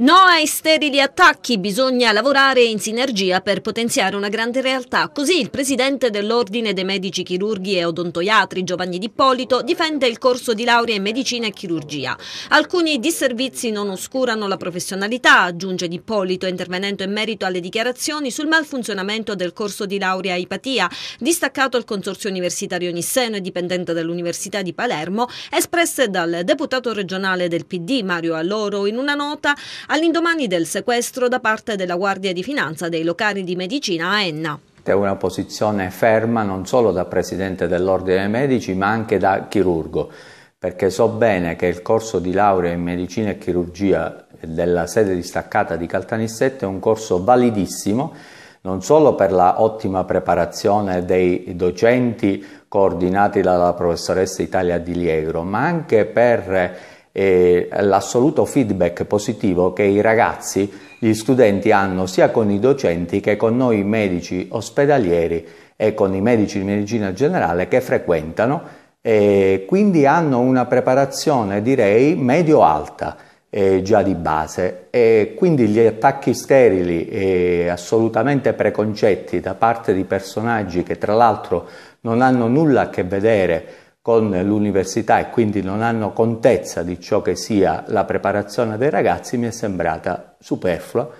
No ai sterili attacchi, bisogna lavorare in sinergia per potenziare una grande realtà. Così il presidente dell'Ordine dei Medici Chirurghi e Odontoiatri, Giovanni D'Ippolito, difende il corso di laurea in Medicina e Chirurgia. Alcuni disservizi non oscurano la professionalità, aggiunge D'Ippolito, intervenendo in merito alle dichiarazioni sul malfunzionamento del corso di laurea Ipatia, distaccato al Consorzio Universitario Nisseno e dipendente dall'Università di Palermo, espresse dal deputato regionale del PD Mario Alloro in una nota all'indomani del sequestro da parte della Guardia di Finanza dei locali di medicina a Enna è una posizione ferma non solo da presidente dell'ordine dei medici ma anche da chirurgo perché so bene che il corso di laurea in medicina e chirurgia della sede distaccata di Caltanissette è un corso validissimo non solo per la ottima preparazione dei docenti coordinati dalla professoressa Italia Di Liegro ma anche per eh, l'assoluto feedback positivo che i ragazzi, gli studenti hanno sia con i docenti che con noi medici ospedalieri e con i medici di medicina generale che frequentano e quindi hanno una preparazione direi medio-alta eh, già di base e quindi gli attacchi sterili e assolutamente preconcetti da parte di personaggi che tra l'altro non hanno nulla a che vedere con l'università e quindi non hanno contezza di ciò che sia la preparazione dei ragazzi mi è sembrata superflua,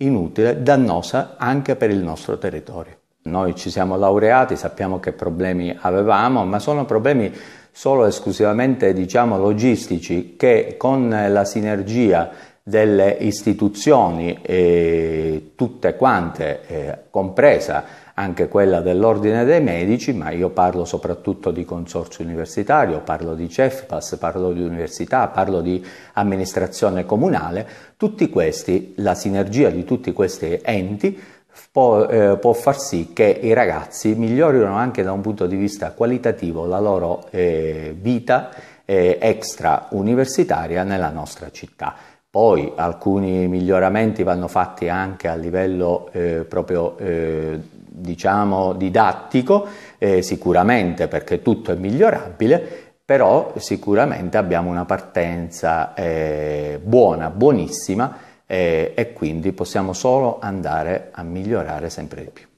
inutile, dannosa anche per il nostro territorio. Noi ci siamo laureati, sappiamo che problemi avevamo, ma sono problemi solo esclusivamente diciamo, logistici che con la sinergia delle istituzioni eh, tutte quante, eh, compresa anche quella dell'Ordine dei Medici, ma io parlo soprattutto di consorzio universitario, parlo di CEFPAS, parlo di università, parlo di amministrazione comunale, tutti questi, la sinergia di tutti questi enti può, eh, può far sì che i ragazzi migliorino anche da un punto di vista qualitativo la loro eh, vita eh, extra universitaria nella nostra città. Poi alcuni miglioramenti vanno fatti anche a livello eh, proprio eh, diciamo didattico, eh, sicuramente perché tutto è migliorabile, però sicuramente abbiamo una partenza eh, buona, buonissima eh, e quindi possiamo solo andare a migliorare sempre di più.